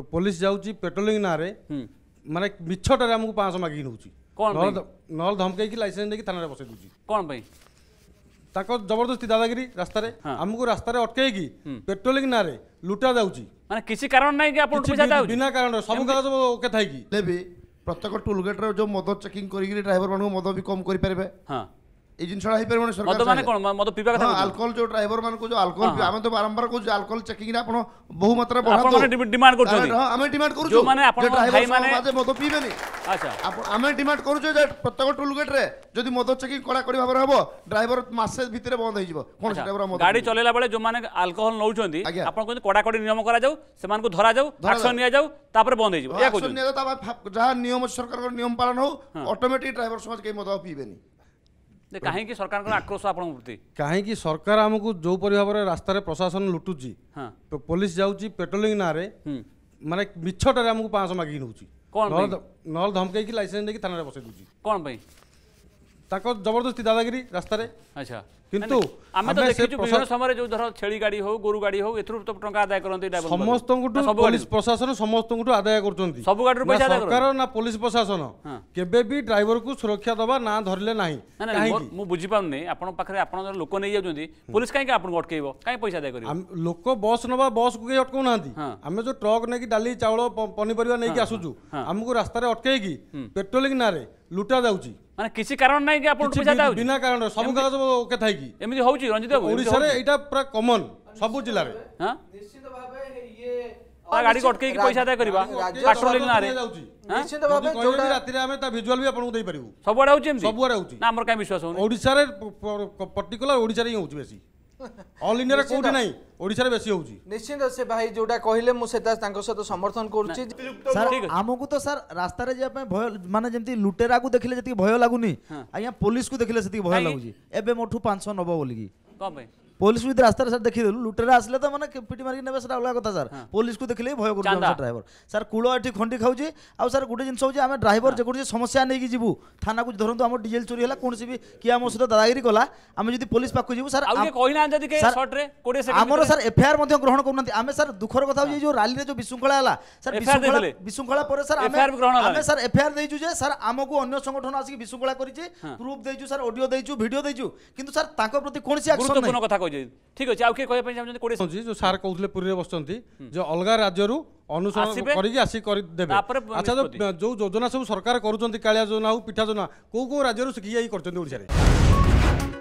police ଯାଉଛି patrolling ନାଁରେ ମାନେ ମିଛଟାରେ ଆମକୁ ପାଞ୍ଚଶହ ମାଗିକି ନେଉଛି ନହେଲେ ଧମକେଇକି ଲାଇସେନ୍ସ ନେଇକି ଥାନାରେ ବସେଇ ଦେଉଛି କ'ଣ ପାଇଁ ତାଙ୍କ ଜବରଦସ୍ତି ଦାଦାଗିରି ରାସ୍ତାରେ ଆମକୁ ରାସ୍ତାରେ ଅଟକେଇକି ପେଟ୍ରୋଲିଂ ନାଁରେ ଲୁଟା ଯାଉଛି ମାନେ କିଛି କାରଣ ନାହିଁ କି ଆପଣ ବିନା କାରଣ ସବୁ କାଗଜ କେଥାଇକି ତେବେ ପ୍ରତ୍ୟେକ ଟୋଲ୍ ଗେଟ୍ରେ ଯେଉଁ ମଦ ଚେକିଂ କରିକି ଡ୍ରାଇଭରମାନଙ୍କୁ ମଦ ବି କମ୍ କରିପାରିବେ ହଁ এই জিনিসটা হই পারিবনি সরকার মদ মানে কোন মদ পিবা কথা অ্যালকোহল যে ড্রাইভার মানকু যে অ্যালকোহল আমি তো বারম্বার কো অ্যালকোহল চেকিং রে আপন বহু মাত্রা বড়া আপন ডিমান্ড করছো আমি ডিমান্ড করছো যে মানে আপন ভাই মানে মদ পিবেনি আচ্ছা আমি ডিমান্ড করছো যে প্রত্যেক টুল গেট রে যদি মদ চেকিং কড়া কড়ি ভাবে হবো ড্রাইভার মাসে ভিতরে বন্ধ হই যাব কোন ড্রাইভার মদ গাড়ি চলেলা বেলে যে মানে অ্যালকোহল নউচন্তি আপন কোন কড়া কড়ি নিয়ম করা যাও সেমানকু ধরা যাও অ্যাকশন নিয়া যাও তারপরে বন্ধ হই যাব ইয়া কোজন নিয়া যাও তা যা নিয়ম সরকারের নিয়ম পালন হও অটোমেটিক ড্রাইভার সমাজ কে মদ পিবেনি କାହିଁକି ସରକାରଙ୍କର ଆକ୍ରୋଶ ଆପଣଙ୍କ ପ୍ରତି କାହିଁକି ସରକାର ଆମକୁ ଯେଉଁପରି ଭାବରେ ରାସ୍ତାରେ ପ୍ରଶାସନ ଲୁଟୁଛି ପୋଲିସ ଯାଉଛି ପେଟ୍ରୋଲିଂ ନାଁରେ ମାନେ ମିଛଟାରେ ଆମକୁ ପାଞ୍ଚଶହ ମାଗିକି ନେଉଛି କ'ଣ ନହେଲେ ଧମକେଇକି ଲାଇସେନ୍ସ ନେଇକି ଥାନାରେ ବସେଇ ଦେଉଛି କ'ଣ ପାଇଁ ତାଙ୍କ ଜବରଦସ୍ତି ଦାଦାଗିରି ରାସ୍ତାରେ ଆଚ୍ଛା କିନ୍ତୁ ଆମେ ତ ଦେଖିଛୁ ବିଭିନ୍ନ ସମୟରେ ଯୋଉ ଧର ଛେଳି ଗାଡି ହଉ ଗୋରୁ ଗାଡି ହଉ ଏଥିରୁ ତ ଟଙ୍କା ଆଦାୟ କରନ୍ତି ସମସ୍ତଙ୍କଠୁ ପୋଲିସ ପ୍ରଶାସନ ସମସ୍ତଙ୍କଠୁ ଆଦାୟ କରୁଛନ୍ତି ସବୁ ଗାଡିରୁ ପଇସା ସରକାର ନା ପୋଲିସ ପ୍ରଶାସନ କେବେ ବି ଡ୍ରାଇଭରକୁ ସୁରକ୍ଷା ଦେବା ନା ଧରିଲେ ନାହିଁ ମୁଁ ବୁଝିପାରୁନି ଆପଣଙ୍କ ପାଖରେ ଆପଣଙ୍କର ଲୋକ ନେଇଯାଉଛନ୍ତି ପୋଲିସ କାହିଁକି ଆପଣଙ୍କୁ ଅଟକେଇବ କାହିଁ ପଇସା ଆଦାୟ କରିବ ଲୋକ ବସ୍ ନବା ବସ୍କୁ କେହି ଅଟକଉ ନାହାନ୍ତି ଆମେ ଯୋଉ ଟ୍ରକ୍ ନେଇକି ଡାଲି ଚାଉଳ ପନିପରିବା ନେଇକି ଆସୁଛୁ ଆମକୁ ରାସ୍ତାରେ ଅଟକେଇକି ପେଟ୍ରୋଲିଂ ନାଁରେ লুটা যাচ্ছি মানে কিছু কারণ নাই কি আপনার পয়সা দাও বিনা কারণ সব কাগজ ওকে থাই কি এমনি হউছি রঞ্জিত বাবু ওড়িশা রে এটা পুরা কমন সব জেলা রে হ্যাঁ নিশ্চিত ভাবে ইয়ে গাড়ি অটকে কি পয়সা দায় করিবা পেট্রোলিং না রে নিশ্চিত ভাবে যোটা রাতি রে আমি তা ভিজুয়াল বি আপনাকে দেই পারিবু সবুড়া হউছি এমনি সবুড়া হউছি না আমার কাই বিশ্বাস হউনি ওড়িশা রে পার্টিকুলার ওড়িশা রে হউছি বেশি অল ইন্ডিয়ার কোটি নাই ওড়িশার বেশি হচ্ছে নিশ্চিত সে ভাই যেটা কহিলে মু সেটা তাঙ্ক সহ সমর্থন করছি স্যার আমকু তো স্যার রাস্তারে যা পাই ভয় মানে যেমতি লুটেরাকু দেখিলে যেতি ভয় লাগুনি আইয়া পুলিশ কু দেখিলে সেতি ভয় লাগুছি এবে মঠু 500 নব কি কম ভাই ପୋଲିସ ବି ରାସ୍ତାରେ ସାର୍ ଦେଖିଦେଲୁ ଲୁଟେରା ଆସିଲେ ତ ମାନେ ପିଟି ମାରିକି ନେବେ ସେଟା ଅଲଗା କଥା ସାର୍ ପୋଲିସକୁ ଦେଖିଲେ ଭୟ କରୁଛନ୍ତି ସାର୍ ଡ୍ରାଇଭର ସାର୍ କୂଳ ଏଠି ଖଣ୍ଡି ଖାଉଛି ଆଉ ସାର୍ ଗୋଟେ ଜିନିଷ ହେଉଛି ଆମେ ଡ୍ରାଇଭର ଯେକୌଣସି ସମସ୍ୟା ନେଇକି ଯିବୁ ଥାନାକୁ ଧରନ୍ତୁ ଆମ ଡିଜେଲ ଚୋରି ହେଲା କୌଣସି ବି କିଏ ଆମ ସହିତ ଦାଦାଗିରି କଲା ଆମେ ଯଦି ପୋଲିସ ପାଖକୁ ଯିବୁ ସାର୍ ଆମର ସାର୍ ଏଫଆଇଆର ମଧ୍ୟ ଗ୍ରହଣ କରୁନାହାନ୍ତି ଆମେ ସାର୍ ଦୁଃଖର କଥା ହେଉଛି ଯେଉଁ ରାଲିରେ ଯେଉଁ ବିଶୃଙ୍ଖଳା ହେଲା ସାର୍ ବିଶୃଙ୍ଖଳା ପରେ ସାର୍ ଆମେ ସାର୍ ଏଫଆଇଆର ଦେଇଛୁ ଯେ ସାର୍ ଆମକୁ ଅନ୍ୟ ସଂଗଠନ ଆସିକି ବିଶୃଙ୍ଖଳା କରିଛି ପ୍ରୁଫ ଦେଇଛୁ ସାର୍ ଅଡିଓ ଦେଇଛୁ ଭିଡିଓ ଦେଇଛୁ କିନ୍ତୁ ସାର୍ ତାଙ୍କ ପ୍ରତି କୌଣସି ଆକ୍ସନ କଥା ରହିଯାଇଛି ଠିକ ଅଛି ଆଉ କିଏ କହିବା ପାଇଁ ଚାହୁଁଛନ୍ତି କୋଡ଼ିଏ ଯେଉଁ ସାର୍ କହୁଥିଲେ ପୁରୀରେ ବସୁଛନ୍ତି ଯେ ଅଲଗା ରାଜ୍ୟରୁ ଅନୁସରଣ କରିକି ଆସି କରିଦେବେ ଆଚ୍ଛା ଯେଉଁ ଯୋଜନା ସବୁ ସରକାର କରୁଛନ୍ତି କାଳିଆ ଯୋଜନା ହଉ ପିଠା ଯୋଜନା କେଉଁ କେଉଁ ରାଜ୍ୟରୁ ଶିଖିକି କରୁଛନ୍ତି ଓଡ଼ିଶାରେ